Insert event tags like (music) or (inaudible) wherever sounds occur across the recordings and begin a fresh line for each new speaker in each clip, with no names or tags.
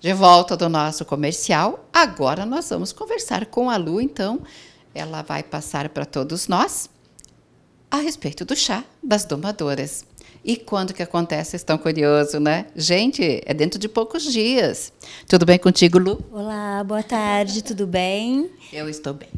De volta do nosso comercial, agora nós vamos conversar com a Lu, então. Ela vai passar para todos nós a respeito do chá das domadoras. E quando que acontece? Estão curioso, né? Gente, é dentro de poucos dias. Tudo bem contigo, Lu?
Olá, boa tarde, tudo bem? Eu estou bem.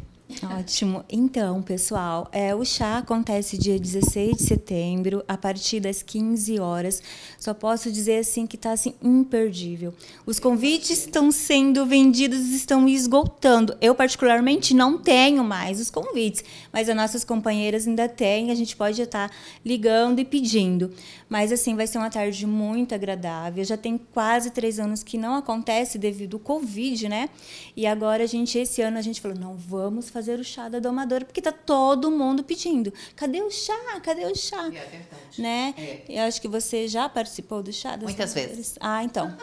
Ótimo. Então, pessoal, é, o chá acontece dia 16 de setembro, a partir das 15 horas. Só posso dizer assim que está assim, imperdível. Os convites estão sendo vendidos, estão esgotando. Eu, particularmente, não tenho mais os convites, mas as nossas companheiras ainda têm, a gente pode estar tá ligando e pedindo. Mas, assim, vai ser uma tarde muito agradável. Já tem quase três anos que não acontece devido ao Covid, né? E agora a gente, esse ano, a gente falou: não, vamos fazer fazer o chá da domadora, porque tá todo mundo pedindo. Cadê o chá? Cadê o chá? É verdade. Né? É. Eu acho que você já participou do chá das Muitas domadoras. vezes. Ah, então.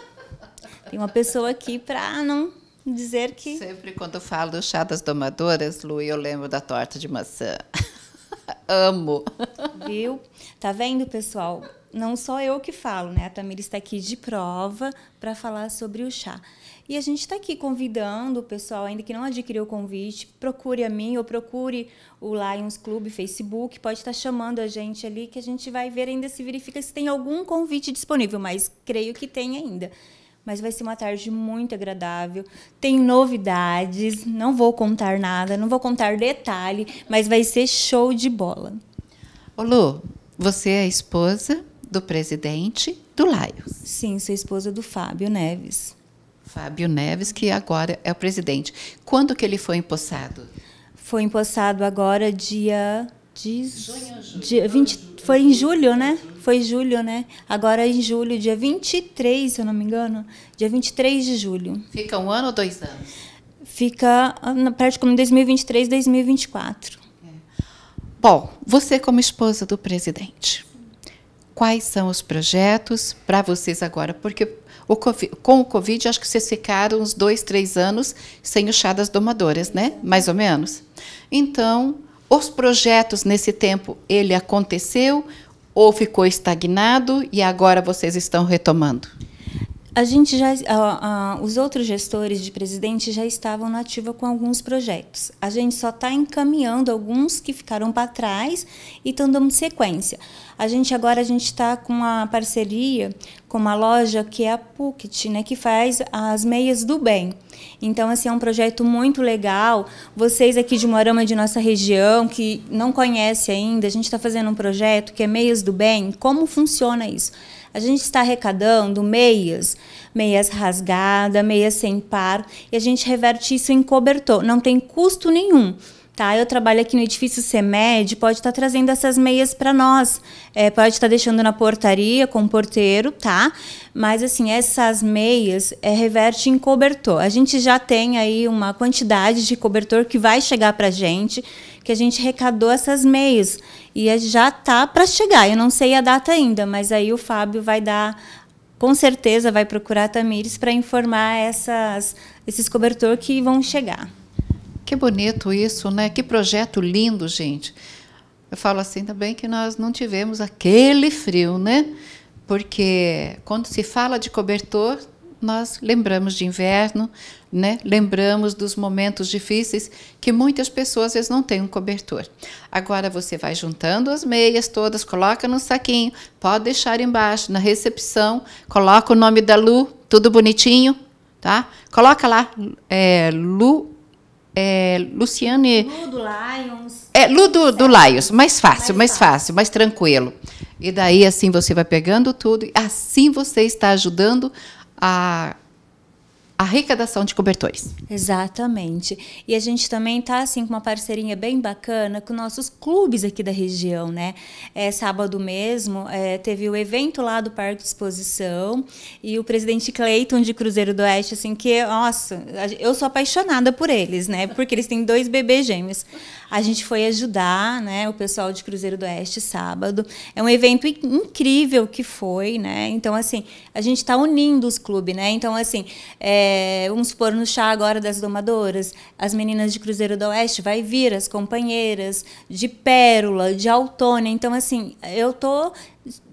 (laughs) Tem uma pessoa aqui para não dizer que. Sempre
quando falo do chá das domadoras, Lu, eu lembro da torta de
maçã. (laughs) Amo. Viu? Tá vendo, pessoal? Não só eu que falo, né? A Tamir está aqui de prova para falar sobre o chá. E a gente está aqui convidando o pessoal, ainda que não adquiriu o convite, procure a mim ou procure o Lions Club Facebook, pode estar tá chamando a gente ali, que a gente vai ver ainda se verifica se tem algum convite disponível, mas creio que tem ainda mas vai ser uma tarde muito agradável. Tem novidades, não vou contar nada, não vou contar detalhe, mas vai ser show de bola.
Ô Lu, você é a esposa do presidente do Laios. Sim, sou esposa do Fábio Neves. Fábio Neves, que agora é o presidente. Quando que ele foi empossado?
Foi empossado agora dia junho, dia 20, julho, foi em julho, né? Foi julho, né? Agora em julho, dia 23, se eu não me engano, dia 23 de julho. Fica um ano ou dois anos? Fica ah, praticamente 2023, 2024. É. Bom, você como esposa do presidente, quais são os
projetos para vocês agora? Porque o COVID, com o Covid, acho que vocês ficaram uns dois, três anos sem o chá das domadoras, né? Mais ou menos. Então, os projetos nesse tempo, ele aconteceu ou ficou estagnado e agora vocês estão retomando?
A gente já, uh, uh, os outros gestores de presidente já estavam na ativa com alguns projetos. A gente só está encaminhando alguns que ficaram para trás e estão dando sequência. A gente agora a gente está com uma parceria com uma loja que é a Puket, né, que faz as meias do bem. Então, assim, é um projeto muito legal. Vocês aqui de Morama, de nossa região, que não conhece ainda, a gente está fazendo um projeto que é Meias do Bem. Como funciona isso? A gente está arrecadando meias, meias rasgadas, meias sem par, e a gente reverte isso em cobertor. Não tem custo nenhum tá? Eu trabalho aqui no edifício CEMED, pode estar tá trazendo essas meias para nós, é, pode estar tá deixando na portaria com o porteiro, tá? Mas assim, essas meias é, reverte em cobertor. A gente já tem aí uma quantidade de cobertor que vai chegar para gente, que a gente recadou essas meias e é, já tá para chegar. Eu não sei a data ainda, mas aí o Fábio vai dar com certeza vai procurar a Tamires para informar essas, esses cobertor que vão chegar.
Que bonito isso, né? Que projeto lindo, gente. Eu falo assim também que nós não tivemos aquele frio, né? Porque quando se fala de cobertor, nós lembramos de inverno, né? Lembramos dos momentos difíceis que muitas pessoas vezes não têm um cobertor. Agora você vai juntando as meias todas, coloca no saquinho, pode deixar embaixo na recepção, coloca o nome da Lu, tudo bonitinho, tá? Coloca lá é, Lu é, Luciane. Lu do
Lions.
É, Lu do, do Lions, mais fácil, mais, mais fácil. fácil, mais tranquilo. E daí, assim, você vai pegando tudo, assim você está ajudando a arrecadação de cobertores.
Exatamente. E a gente também está assim com uma parceria bem bacana com nossos clubes aqui da região, né? É, sábado mesmo é, teve o evento lá do Parque de Exposição e o presidente Cleiton de Cruzeiro do Oeste, assim que, nossa, eu sou apaixonada por eles, né? Porque eles têm dois bebês gêmeos. A gente foi ajudar, né? O pessoal de Cruzeiro do Oeste sábado. É um evento incrível que foi, né? Então assim a gente está unindo os clubes, né? Então assim é, é, vamos supor, no chá agora das domadoras, as meninas de Cruzeiro do Oeste vai vir, as companheiras de Pérola, de Autônia. Então, assim, eu tô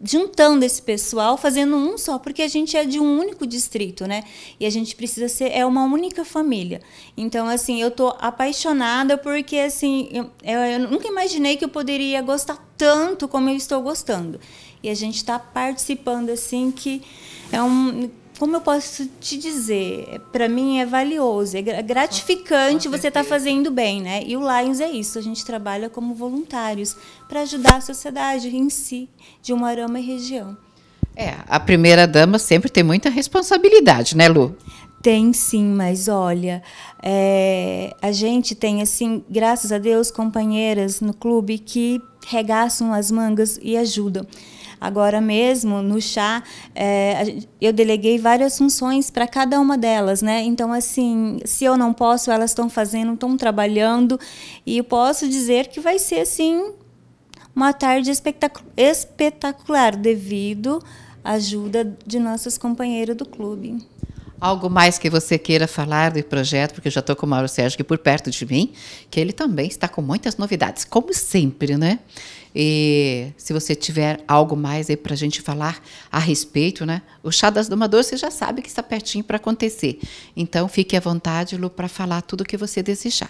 juntando esse pessoal, fazendo um só, porque a gente é de um único distrito, né? E a gente precisa ser é uma única família. Então, assim, eu tô apaixonada porque assim, eu, eu nunca imaginei que eu poderia gostar tanto como eu estou gostando. E a gente está participando assim que é um como eu posso te dizer, para mim é valioso, é, é gratificante você estar tá fazendo bem, né? E o Lions é isso, a gente trabalha como voluntários para ajudar a sociedade em si, de uma arama e região. É,
a primeira dama sempre tem muita responsabilidade, né, Lu?
Tem sim, mas olha, é, a gente tem, assim, graças a Deus, companheiras no clube que regaçam as mangas e ajudam. Agora mesmo, no chá, é, eu deleguei várias funções para cada uma delas, né? Então, assim, se eu não posso, elas estão fazendo, estão trabalhando, e eu posso dizer que vai ser, assim, uma tarde espetacu espetacular, devido à ajuda de nossas companheiras do clube.
Algo mais que você queira falar do projeto, porque eu já estou com o Mauro Sérgio aqui por perto de mim, que ele também está com muitas novidades, como sempre, né? E se você tiver algo mais aí para a gente falar a respeito, né? O chá das domadoras você já sabe que está pertinho para acontecer. Então fique à vontade, Lu, para falar tudo o que você desejar.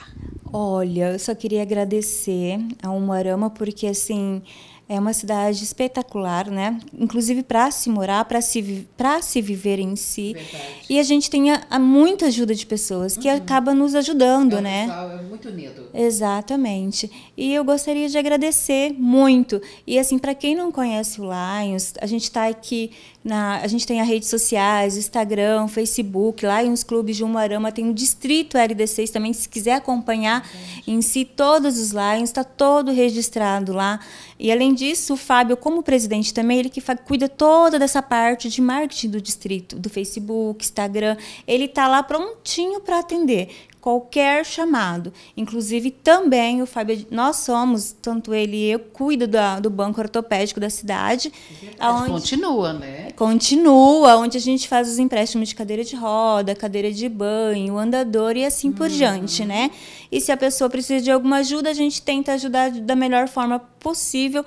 Olha, eu só queria agradecer a Umarama porque assim é uma cidade espetacular, né? Inclusive para se morar, para se para se viver em si. Verdade. E a gente tem a, a muita ajuda de pessoas que uhum. acaba nos ajudando, é né? Pessoal, é
muito unido.
Exatamente. E eu gostaria de agradecer muito. E assim, para quem não conhece o Lions, a gente está aqui na, a gente tem as redes sociais, Instagram, Facebook, lá em uns clubes de Umarama tem um distrito LD6 também, se quiser acompanhar Entendi. em si todos os lions, está todo registrado lá. E além disso, o Fábio, como presidente também, ele que cuida toda dessa parte de marketing do distrito, do Facebook, Instagram, ele está lá prontinho para atender qualquer chamado, inclusive também o Fábio, nós somos, tanto ele e eu, cuido da, do banco ortopédico da cidade. Onde continua, né? Continua, onde a gente faz os empréstimos de cadeira de roda, cadeira de banho, andador e assim hum. por diante, né? E se a pessoa precisa de alguma ajuda, a gente tenta ajudar da melhor forma possível,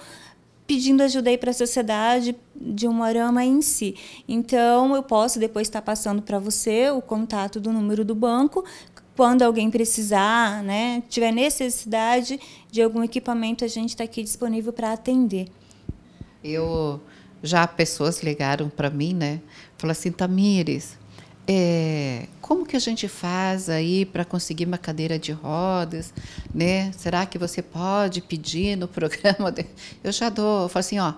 pedindo ajuda aí para a sociedade de Umarama em si. Então, eu posso depois estar passando para você o contato do número do banco quando alguém precisar, né, tiver necessidade de algum equipamento, a gente está aqui disponível para atender.
Eu já pessoas ligaram para mim, né? Falaram assim, Tamires, é, como que a gente faz aí para conseguir uma cadeira de rodas, né? Será que você pode pedir no (laughs) programa? De... Eu já dou, eu falo assim, ó,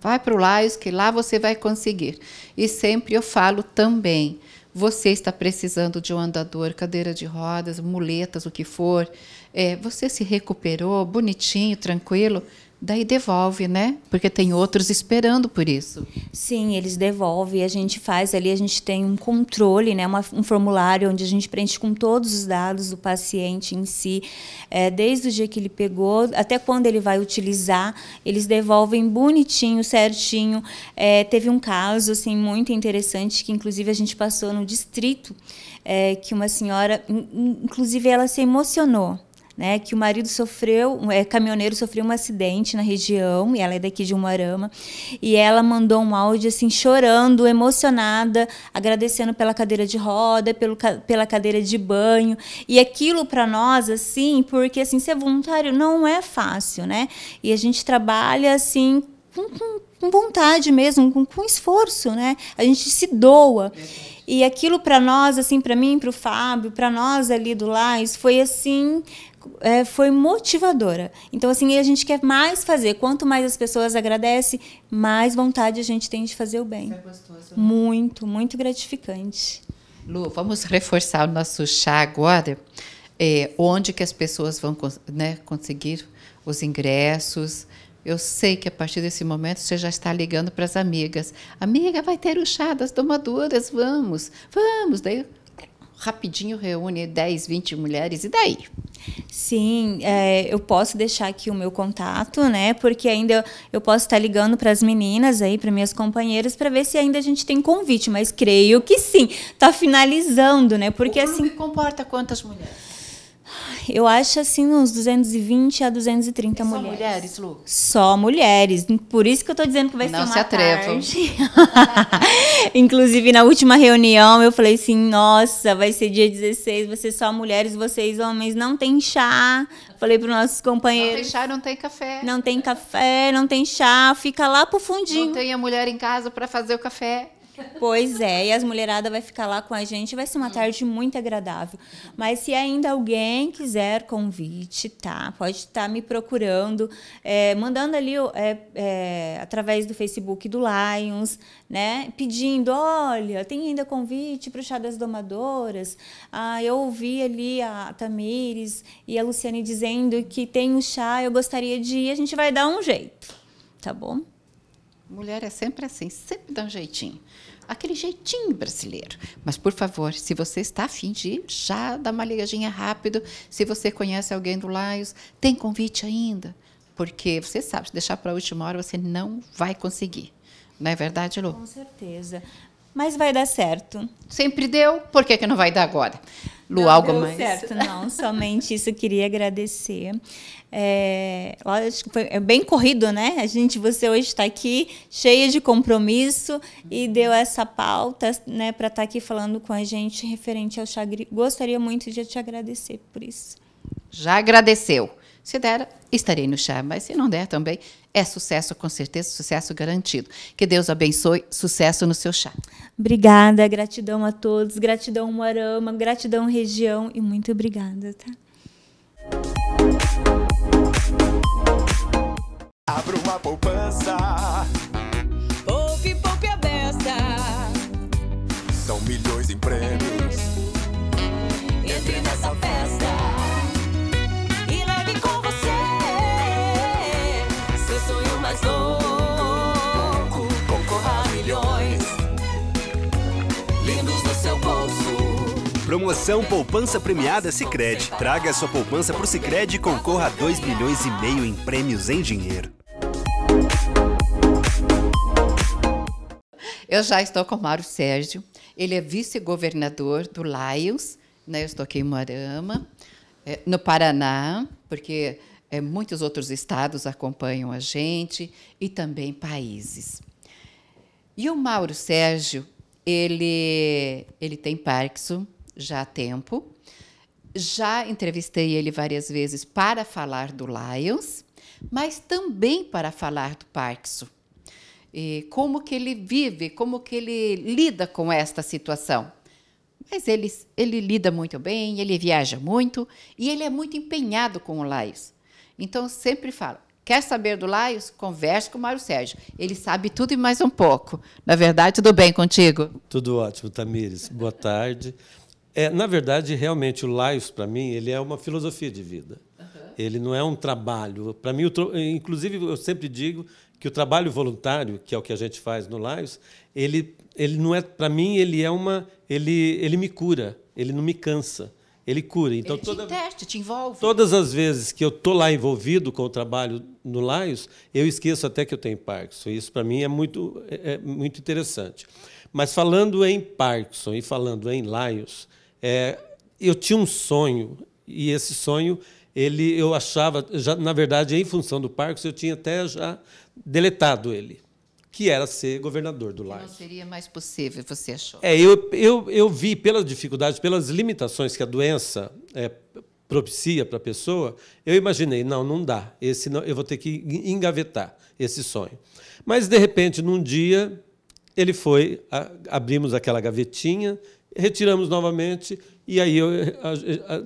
vai para o Laios que lá você vai conseguir. E sempre eu falo também, você está precisando de um andador, cadeira de rodas, muletas, o que for, é, você se recuperou, bonitinho, tranquilo, daí devolve, né? Porque tem outros esperando por isso.
Sim, eles devolvem. A gente faz ali, a gente tem um controle, né? Uma, um formulário onde a gente preenche com todos os dados do paciente em si, é, desde o dia que ele pegou até quando ele vai utilizar. Eles devolvem bonitinho, certinho. É, teve um caso assim muito interessante que, inclusive, a gente passou no distrito, é, que uma senhora, inclusive, ela se emocionou né, que o marido sofreu, um é, caminhoneiro sofreu um acidente na região, e ela é daqui de Umuarama, e ela mandou um áudio assim chorando, emocionada, agradecendo pela cadeira de roda, pelo, pela cadeira de banho, e aquilo para nós assim, porque assim, ser voluntário não é fácil, né? E a gente trabalha assim com, com, com vontade mesmo, com, com esforço, né? A gente se doa. É. E aquilo para nós, assim, para mim, para o Fábio, para nós ali do Lais, foi assim, é, foi motivadora. Então, assim, a gente quer mais fazer. Quanto mais as pessoas agradecem, mais vontade a gente tem de fazer o bem. Isso é gostoso, né? Muito, muito gratificante.
Lu, vamos reforçar o nosso chá agora. É, onde que as pessoas vão né, conseguir os ingressos? Eu sei que a partir desse momento você já está ligando para as amigas. Amiga, vai ter o chá das domadoras, vamos, vamos. Daí rapidinho
reúne 10, 20 mulheres, e daí? Sim, é, eu posso deixar aqui o meu contato, né? Porque ainda eu, posso estar ligando para as meninas aí, para minhas companheiras, para ver se ainda a gente tem convite, mas creio que sim. Tá finalizando, né? Porque o assim. comporta quantas mulheres? Eu acho assim uns 220 a 230 e mulheres. Só mulheres, Lu? Só mulheres. Por isso que eu tô dizendo que vai Não ser uma se atrevam. (laughs) Inclusive na última reunião eu falei assim: "Nossa, vai ser dia 16, vai ser só mulheres, vocês homens não tem chá". Falei para nossos companheiros. Não tem chá,
não tem café. Não
tem café, não tem chá, fica lá pro fundinho. Não tem a mulher em casa para fazer o café. Pois é, e as mulheradas vai ficar lá com a gente, vai ser uma tarde muito agradável. Mas se ainda alguém quiser convite, tá? Pode estar tá me procurando, é, mandando ali é, é, através do Facebook do Lions, né? Pedindo, olha, tem ainda convite para o Chá das Domadoras. Ah, eu ouvi ali a Tamires e a Luciane dizendo que tem um chá, eu gostaria de ir, a gente vai dar um jeito, tá bom? Mulher é sempre assim, sempre
dá um jeitinho aquele jeitinho brasileiro. Mas, por favor, se você está afim de ir, já dá uma ligadinha rápido. Se você conhece alguém do Laios, tem convite ainda. Porque você sabe, se deixar para a última hora, você não vai conseguir. Não é verdade, Lu? Com
certeza mas vai dar certo. Sempre deu, por que, que não vai dar agora? Lu, não algo deu mais? certo, (laughs) não. Somente isso, queria agradecer. É, lógico, foi é bem corrido, né? A gente, você hoje está aqui cheia de compromisso e deu essa pauta, né, para estar tá aqui falando com a gente referente ao Chagri. Gostaria muito de te agradecer por isso.
Já agradeceu. Se der, estarei no chá, mas se não der também, é sucesso com certeza, sucesso garantido. Que Deus abençoe, sucesso no seu chá.
Obrigada, gratidão a todos, gratidão Moarama, gratidão região e muito obrigada, tá?
Abra uma poupança. Poupe, poupe
a beça.
São milhões em prêmios.
Entre nessa festa.
Promoção Poupança Premiada Sicredi. Traga sua poupança pro Sicredi e concorra a 2 milhões e meio em prêmios em dinheiro.
Eu já estou com o Mauro Sérgio. Ele é vice-governador do Lions. Né? Eu estou aqui em Moarama, é, no Paraná, porque é, muitos outros estados acompanham a gente e também países. E o Mauro Sérgio, ele, ele tem Parkinson, já há tempo. Já entrevistei ele várias vezes para falar do Lions mas também para falar do Parkinson. E como que ele vive, como que ele lida com esta situação. Mas ele, ele lida muito bem, ele viaja muito e ele é muito empenhado com o Laios. Então, sempre falo, quer saber do Laios? Converse com o Mário Sérgio. Ele sabe tudo e mais um pouco. Na verdade, tudo bem contigo?
Tudo ótimo, Tamires. Boa tarde. É, na verdade, realmente, o Laios, para mim, ele é uma filosofia de vida. Uhum. Ele não é um trabalho. Para mim, inclusive, eu sempre digo que o trabalho voluntário, que é o que a gente faz no Laios, ele, ele não é. Para mim, ele é uma. Ele, ele me cura, ele não me cansa. Ele cura. Então, ele toda,
teste, te envolve.
Todas as vezes que eu estou lá envolvido com o trabalho no Laios, eu esqueço até que eu tenho Parkinson. Isso, para mim, é muito, é, é muito interessante. Mas falando em Parkinson e falando em Laios, é, eu tinha um sonho e esse sonho ele eu achava já na verdade em função do Parkinson eu tinha até já deletado ele que era ser governador do Laje. Não
seria mais possível, você achou? É,
eu, eu, eu vi pelas dificuldades, pelas limitações que a doença é, propicia para a pessoa, eu imaginei, não, não dá, esse não, eu vou ter que engavetar esse sonho. Mas, de repente, num dia, ele foi, a, abrimos aquela gavetinha, retiramos novamente e aí eu,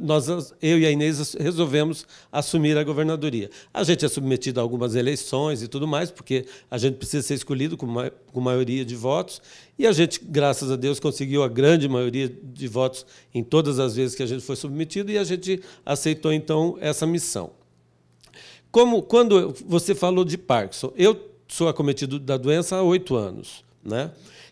nós, eu e a Inês resolvemos assumir a governadoria. A gente é submetido a algumas eleições e tudo mais, porque a gente precisa ser escolhido com, ma com maioria de votos, e a gente, graças a Deus, conseguiu a grande maioria de votos em todas as vezes que a gente foi submetido, e a gente aceitou, então, essa missão. Como Quando você falou de Parkinson, eu sou acometido da doença há oito anos, né?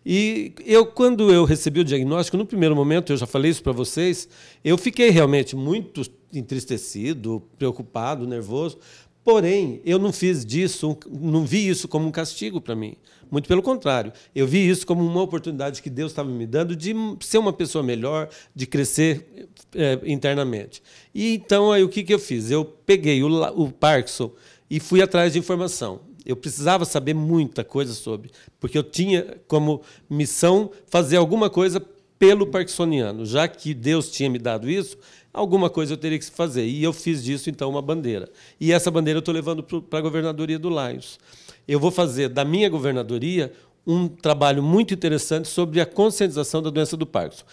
E eu, quando eu recebi o diagnóstico, no primeiro momento, eu já falei isso para vocês, eu fiquei realmente muito entristecido, preocupado, nervoso. Porém, eu não fiz disso, não vi isso como um castigo para mim. Muito pelo contrário, eu vi isso como uma oportunidade que Deus estava me dando de ser uma pessoa melhor, de crescer é, internamente. E então aí o que, que eu fiz? Eu peguei o, o Parkinson e fui atrás de informação eu precisava saber muita coisa sobre, porque eu tinha como missão fazer alguma coisa pelo parkinsoniano. Já que Deus tinha me dado isso, alguma coisa eu teria que fazer. E eu fiz disso, então, uma bandeira. E essa bandeira eu estou levando para a governadoria do Lions. Eu vou fazer da minha governadoria um trabalho muito interessante sobre a conscientização da doença do Parkinson.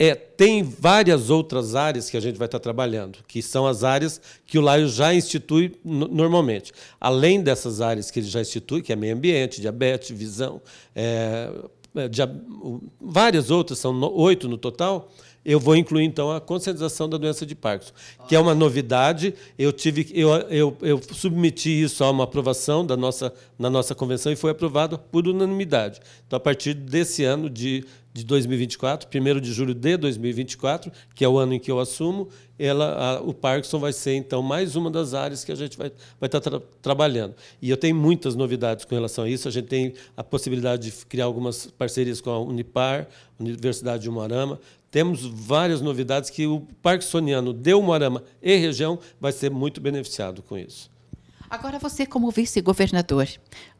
É, tem várias outras áreas que a gente vai estar trabalhando, que são as áreas que o Laio já institui normalmente. Além dessas áreas que ele já institui, que é meio ambiente, diabetes, visão, é, é dia, várias outras, são oito no total, eu vou incluir então a conscientização da doença de Parkinson, que é uma novidade. Eu tive, eu, eu, eu submeti isso a uma aprovação da nossa, na nossa convenção e foi aprovado por unanimidade. Então, a partir desse ano de de 2024, 1 de julho de 2024, que é o ano em que eu assumo, ela, a, o Parkinson vai ser, então, mais uma das áreas que a gente vai, vai estar tá tra trabalhando. E eu tenho muitas novidades com relação a isso. A gente tem a possibilidade de criar algumas parcerias com a Unipar, Universidade de Umarama. Temos várias novidades que o parkinsoniano de Umarama e região vai ser muito beneficiado com isso.
Agora você como vice-governador,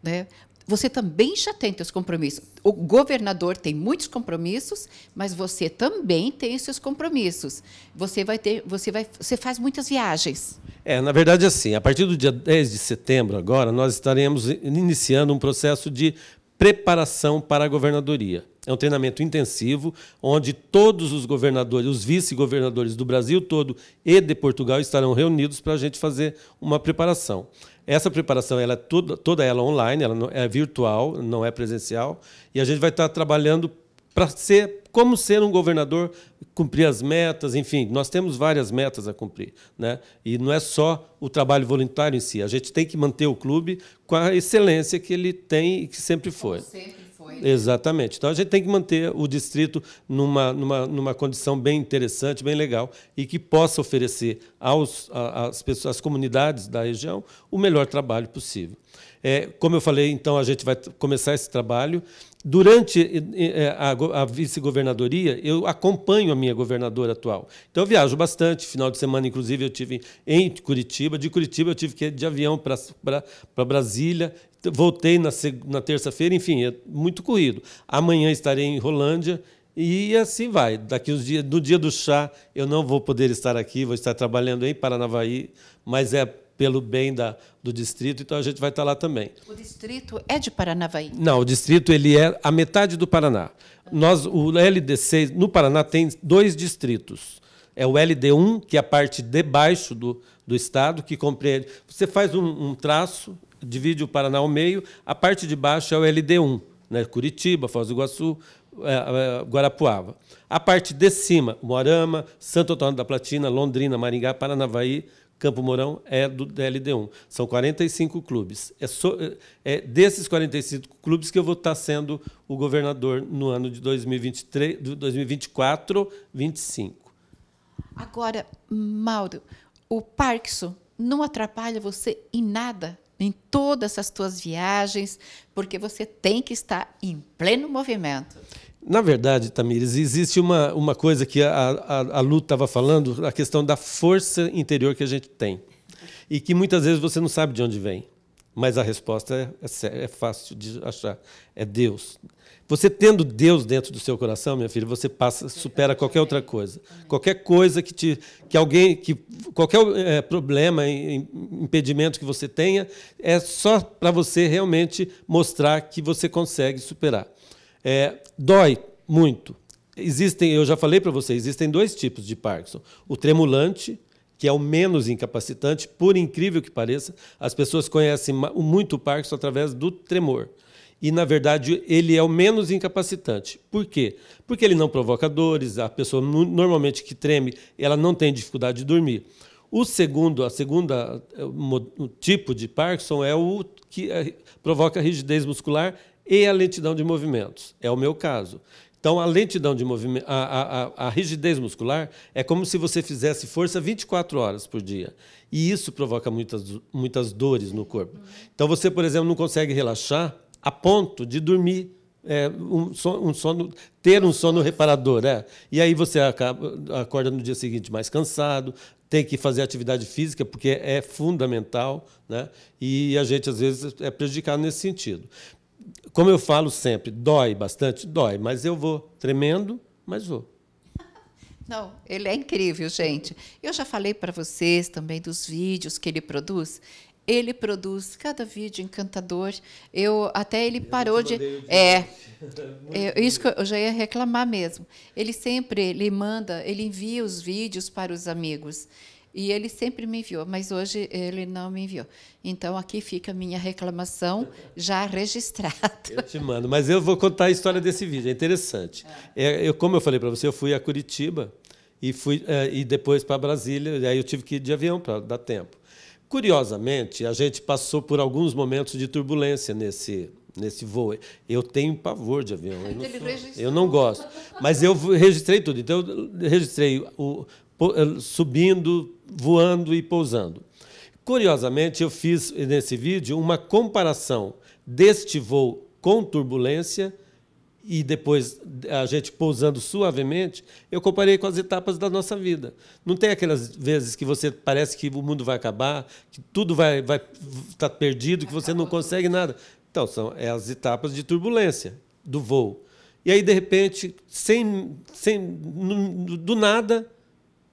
né? você também já tem seus compromissos. O governador tem muitos compromissos, mas você também tem seus compromissos. Você vai ter, você vai, você faz muitas viagens.
É, na verdade assim, a partir do dia 10 de setembro agora, nós estaremos iniciando um processo de preparação para a governadoria. É um treinamento intensivo, onde todos os governadores, os vice-governadores do Brasil todo e de Portugal estarão reunidos para a gente fazer uma preparação. Essa preparação ela é toda, toda ela online, ela é virtual, não é presencial, e a gente vai estar trabalhando para ser como ser um governador, cumprir as metas, enfim, nós temos várias metas a cumprir, né? E não é só o trabalho voluntário em si, a gente tem que manter o clube com a excelência que ele tem e que sempre foi. Sempre Exatamente. Então a gente tem que manter o distrito numa, numa, numa condição bem interessante, bem legal, e que possa oferecer aos, às, pessoas, às comunidades da região o melhor trabalho possível. É, como eu falei, então a gente vai começar esse trabalho. Durante é, a, vice-governadoria, eu acompanho a minha governadora atual. Então, eu viajo bastante. Final de semana, inclusive, eu tive em Curitiba. De Curitiba, eu tive que ir de avião para Brasília voltei na, na terça-feira, enfim, é muito corrido. Amanhã estarei em Rolândia e assim vai. Daqui os dias, no dia do chá, eu não vou poder estar aqui, vou estar trabalhando em Paranavaí, mas é pelo bem da, do distrito, então a gente vai estar lá também.
O distrito é de Paranavaí?
Não, o distrito ele é a metade do Paraná. Nós, o LD6, no Paraná tem dois distritos. É o LD1, que é a parte de baixo do, do estado, que compreende. Você faz um, um traço, divide o Paraná ao meio, a parte de baixo é o LD1, né? Curitiba, Foz do Iguaçu, é, é, Guarapuava. A parte de cima, Moarama, Santo Antônio da Platina, Londrina, Maringá, Paranavaí, Campo Mourão é do DLD1. São 45 clubes. É, so, é, é, desses 45 clubes que eu vou estar sendo o governador no ano de 2023, 2024, 25.
Agora, Mauro, o Parkson não atrapalha você em nada? em todas as tuas viagens, porque você tem que estar em pleno movimento.
Na verdade, Tamires, existe uma, uma coisa que a, a, a Lu estava falando, a questão da força interior que a gente tem. E que muitas vezes você não sabe de onde vem. Mas a resposta é, é, é fácil de achar: é Deus. Você tendo Deus dentro do seu coração, minha filha, você passa, é supera qualquer outra coisa. Qualquer coisa que te, que alguém, que qualquer é, problema, impedimento que você tenha, é só para você realmente mostrar que você consegue superar. É, dói muito. Existem, eu já falei para você, existem dois tipos de Parkinson: o tremulante que é o menos incapacitante, por incrível que pareça, as pessoas conhecem muito o Parkinson através do tremor. E, na verdade, ele é o menos incapacitante. Por quê? Porque ele não provoca dores, a pessoa normalmente que treme, ela não tem dificuldade de dormir. O segundo, a segunda é, o tipo de Parkinson é o que é, provoca rigidez muscular e a lentidão de movimentos. É o meu caso. Então, a lentidão de movimento, a, a, a, rigidez muscular é como se você fizesse força 24 horas por dia. E isso provoca muitas, muitas dores no corpo. Então, você, por exemplo, não consegue relaxar a ponto de dormir, é, um, sono, um, sono, ter um sono reparador. É. E aí você acaba, acorda no dia seguinte mais cansado, tem que fazer atividade física, porque é fundamental, né? e a gente, às vezes, é prejudicado nesse sentido como eu falo sempre, dói bastante? Dói, mas eu vou. Tremendo, mas vou.
Não, ele é incrível, gente. Eu já falei para vocês também dos vídeos que ele produz. Ele produz cada vídeo encantador. Eu até ele eu parou de é, é (laughs) isso que eu já ia reclamar mesmo. Ele sempre ele manda, ele envia os vídeos para os amigos. E ele sempre me enviou, mas hoje ele não me enviou. Então aqui fica a minha reclamação já registrada.
Eu te mando, mas eu vou contar a história desse vídeo, é interessante. É, é eu, como eu falei para você, eu fui a Curitiba e fui é, e depois para Brasília, e aí eu tive que ir de avião para dar tempo. Curiosamente, a gente passou por alguns momentos de turbulência nesse nesse voo. Eu tenho pavor de avião. Eu não, sou, eu não gosto. Mas eu registrei tudo. Então, eu registrei o, eh, subindo, voando e pousando. Curiosamente, eu fiz nesse vídeo uma comparação deste voo com turbulência e depois a gente pousando suavemente, eu comparei com as etapas da nossa vida. Não tem aquelas vezes que você parece que o mundo vai acabar, que tudo vai vai tá perdido, que você não consegue nada. Então, são é as etapas de turbulência do voo. E aí de repente, sem sem do nada,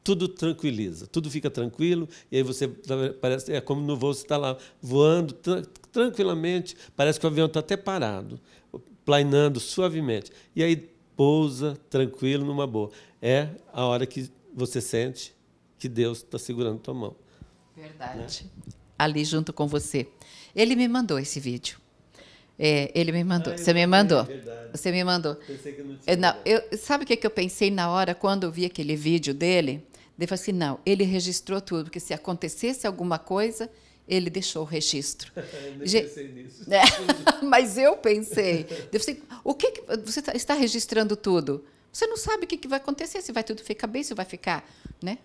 tudo tranquiliza, tudo fica tranquilo, e aí você tá, parece, é como no voo você está lá voando tra tranquilamente, parece que o avião está até parado, planeando suavemente, e aí pousa tranquilo numa boa. É a hora que você sente que Deus está segurando tua mão.
Verdade. Né? Ali junto com você. Ele me mandou esse vídeo. É, ele me mandou. Ah, você me mandou. É você me mandou.
Pensei que não é,
tinha. Não, eu, sabe o que, que eu pensei na hora quando eu vi aquele vídeo dele? Ele falou assim: não, ele registrou tudo, porque se acontecesse alguma coisa, ele deixou o registro. (laughs)
eu pensei nisso. (laughs) É,
mas eu pensei. Eu falei, assim, o que, que você tá, está registrando tudo? Você não sabe o que, que vai acontecer, se vai tudo ficar bem, se vai ficar. Né?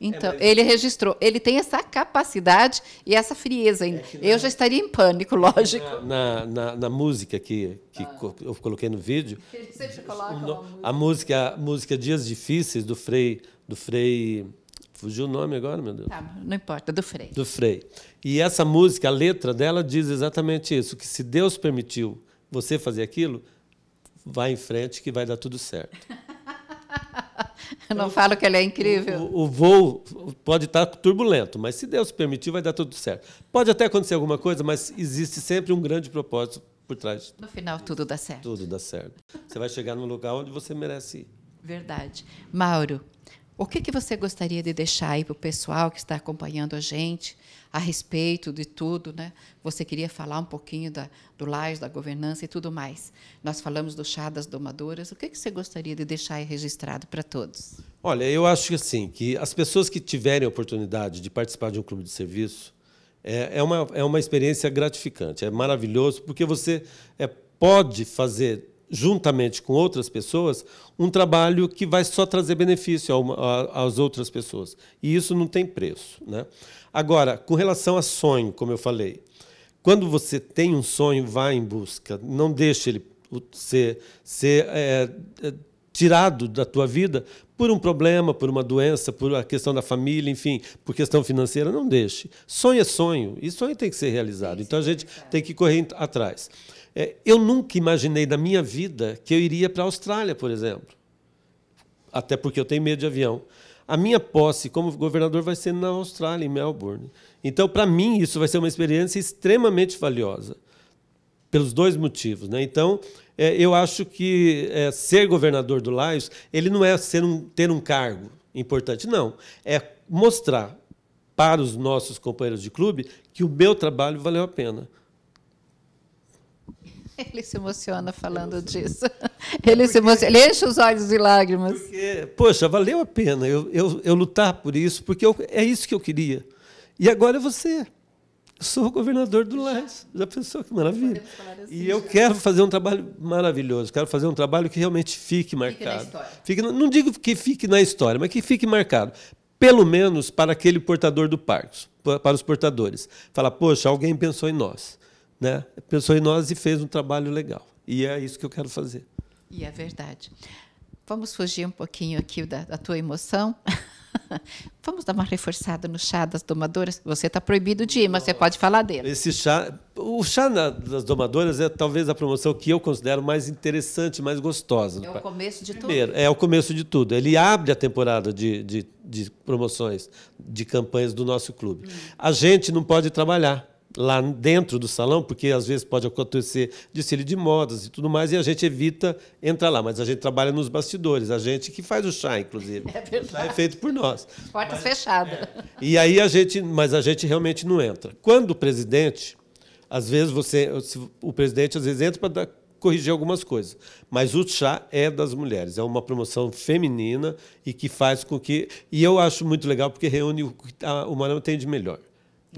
Então, é, mas... ele registrou. Ele tem essa capacidade e essa frieza ainda. É na... Eu é. já estaria em pânico, lógico.
Na, na, na, música que, que ah. eu coloquei no vídeo. No, a música, a música Dias Difíceis do Frei. Do Frei Fugiu o nome agora, meu Deus. Tá,
não importa, do Frei. Do
Frei. E essa música, a letra dela diz exatamente isso: que se Deus permitiu você fazer aquilo, vá em frente que vai dar tudo certo. (laughs)
Eu não falo que ele é incrível. O, o,
voo pode estar turbulento, mas se Deus permitir, vai dar tudo certo. Pode até acontecer alguma coisa, mas existe sempre um grande propósito por trás.
No final, tudo dá certo.
Tudo dá certo. Você vai chegar num lugar onde você merece ir. Verdade.
Mauro, o que, que você gostaria de deixar aí para o pessoal que está acompanhando a gente a respeito de tudo? Né? Você queria falar um pouquinho da, do LAIS, da governança e tudo mais. Nós falamos do chá das domadoras. O que, que você gostaria de deixar aí registrado para todos?
Olha, eu acho que assim, que as pessoas que tiverem a oportunidade de participar de um clube de serviço, é, é, uma, é uma experiência gratificante, é maravilhoso, porque você é, pode fazer juntamente com outras pessoas, um trabalho que vai só trazer benefício às outras pessoas. E isso não tem preço. Né? Agora, com relação a sonho, como eu falei, quando você tem um sonho, vá em busca, não deixe ele ser, ser é, é, tirado da tua vida por um problema, por uma doença, por a questão da família, enfim, por questão financeira, não deixe. Sonho é sonho, e sonho tem que ser realizado. Então a gente tem que correr atrás. É, eu nunca imaginei na minha vida que eu iria para a Austrália, por exemplo. Até porque eu tenho medo de avião. A minha posse como governador vai ser na Austrália, em Melbourne. Então, para mim, isso vai ser uma experiência extremamente valiosa, pelos dois motivos. Né? Então, é, eu acho que é, ser governador do Laios, ele não é ser um, ter um cargo importante, não. É mostrar para os nossos companheiros de clube que o meu trabalho valeu a pena.
(laughs) Ele se emociona falando disso. (laughs) Ele, porque, se emociona, ele enche os olhos de lágrimas. Porque,
poxa, valeu a pena eu, eu, eu lutar por isso, porque eu, é isso que eu queria. E agora é você. sou o governador do Leste. Já pensou que maravilha? Assim, e eu já. quero fazer um trabalho maravilhoso. Quero fazer um trabalho que realmente fique marcado. Fique na fique, não digo que fique na história, mas que fique marcado. Pelo menos para aquele portador do parque, para os portadores. Fala, poxa, alguém pensou em nós né? Pensou em nós e fez um trabalho legal. E é isso que eu quero fazer.
E é verdade. Vamos fugir um pouquinho aqui da, da tua emoção. (laughs) Vamos dar uma reforçada no chá das domadoras. Você está proibido de ir, mas você pode falar dele.
Esse chá, o chá na, das domadoras é talvez a promoção que eu considero mais interessante, mais gostosa. É o começo de Primeiro, tudo. É o começo de tudo. Ele abre a temporada de, de, de promoções, de campanhas do nosso clube. Hum. A gente não pode trabalhar lá dentro do salão, porque às vezes pode acontecer desfile de modas e tudo mais, e a gente evita entrar lá, mas a gente trabalha nos bastidores, a gente que faz o chá, inclusive. É verdade. O chá é feito por nós.
Portas fechadas. É.
E aí a gente, mas a gente realmente não entra. Quando o presidente, às vezes você, o presidente às vezes entra para corrigir algumas coisas, mas o chá é das mulheres, é uma promoção feminina e que faz com que, e eu acho muito legal porque reúne o que tá, o Marama tem de melhor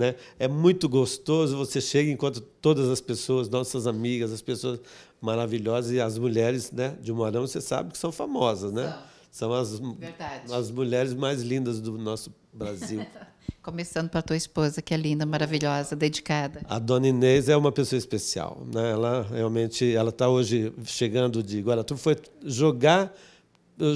né? É muito gostoso, você chega enquanto todas as pessoas, nossas amigas, as pessoas maravilhosas e as mulheres né, de Morão, você sabe que são famosas, né? São, são as, Verdade. as mulheres mais lindas do nosso Brasil. (laughs)
Começando para tua esposa, que é linda, maravilhosa, dedicada.
A dona Inês é uma pessoa especial. Né? Ela realmente ela está hoje chegando de Guaratuba, foi jogar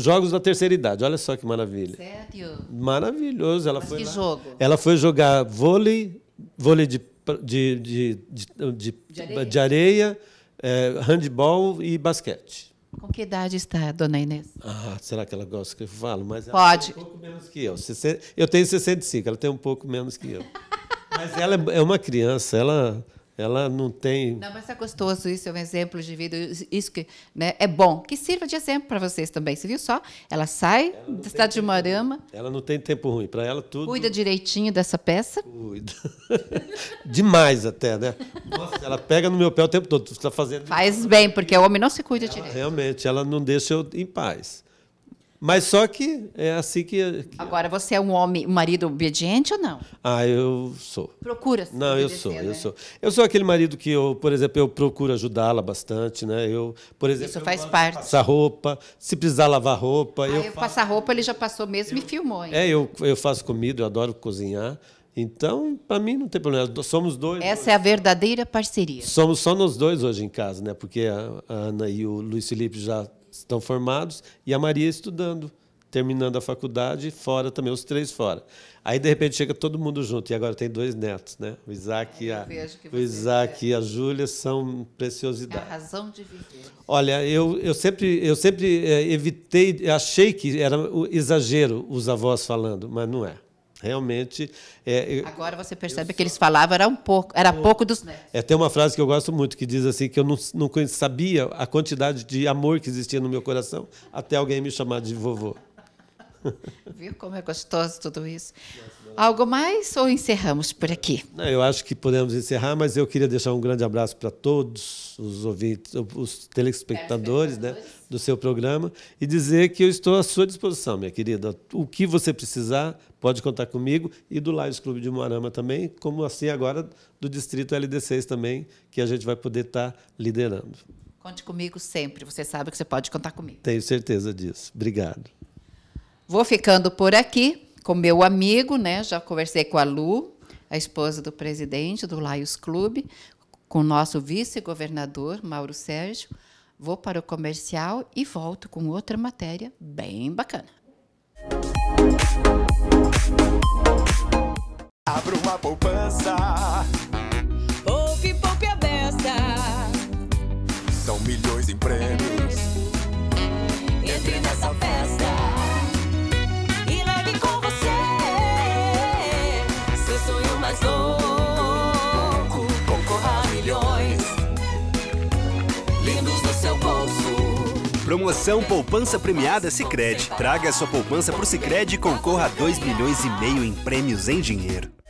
jogos da terceira idade. Olha só que maravilha. Sério? Maravilhoso. Ela Mas foi que lá. jogo? Ela foi jogar vôlei, vôlei de, de, de, de, de areia, de areia é, handball e basquete.
Com que idade está, dona Inês?
Ah, será que ela gosta que eu falo? Mas Pode. Ela tem um pouco menos que eu. Eu tenho 65, ela tem um pouco menos que eu. Mas ela é, é uma criança, ela ela não tem. Não,
mas é gostoso isso, é um exemplo de vida. Isso que né, é bom, que sirva de exemplo para vocês também. Você viu só? Ela sai ela cidade estado de Moarama.
Ela não tem tempo ruim, para ela tudo. Cuida
direitinho dessa peça.
Cuida. (laughs) Demais até, né? Nossa, ela pega no meu pé o tempo todo, tu está fazendo.
Faz bem, porque o homem não se cuida ela, direito.
Realmente, ela não deixa eu em paz. Mas só que é assim que, é, que, é.
Agora, você é um homem, um marido obediente ou não?
Ah, eu sou.
Procura. -se não,
eu sou, né? eu sou. Eu sou aquele marido que eu, por exemplo, eu procuro ajudá-la bastante, né? Eu, por exemplo, isso faz parte. Passar roupa, se precisar lavar roupa, ah, eu, eu
passar roupa ele já passou mesmo eu... e filmou. Hein? É,
eu, eu faço comida, eu adoro cozinhar. Então, para mim não tem problema. Somos dois.
Essa hoje. é a verdadeira parceria.
Somos só nós dois hoje em casa, né? Porque a Ana e o Luiz Felipe já estão formados, e a Maria estudando, terminando a faculdade, fora também, os três fora. Aí, de repente, chega todo mundo junto, e agora tem dois netos, né? O Isaac, e, a, o Isaac é. e a Júlia são preciosidade. É
a razão de viver.
Olha, eu, eu sempre, eu sempre eh, evitei, achei que era exagero os avós falando, mas não é. Realmente. É, eu,
Agora você percebe que eles falavam era um pouco, era pouco dos netos.
É, tem uma frase que eu gosto muito que diz assim que eu não, não sabia a quantidade de amor que existia no meu coração até alguém me chamar de vovô.
(laughs) Viu como é gostoso tudo isso? Algo mais ou encerramos por aqui?
Não, eu acho que podemos encerrar, mas eu queria deixar um grande abraço para todos os ouvintes, os telespectadores né, do seu programa e dizer que eu estou à sua disposição, minha querida. O que você precisar, pode contar comigo e do Lions Clube de Moarama também, como assim agora do Distrito LD6 também, que a gente vai poder estar tá liderando.
Conte comigo sempre, você sabe que você pode contar comigo.
Tenho certeza disso. Obrigado.
Vou ficando por aqui com meu amigo, né? Já conversei com a Lu, a esposa do presidente do Lions Clube, com o nosso vice-governador, Mauro Sérgio. Vou para o comercial e volto com outra matéria bem bacana.
Abra uma poupança.
Poupe, poupe a beça.
São milhões em prêmios.
Entre nessa festa.
Promoção Poupança Premiada Sicredi. Traga sua poupança pro Sicredi e concorra a 2 milhões e meio em prêmios em dinheiro.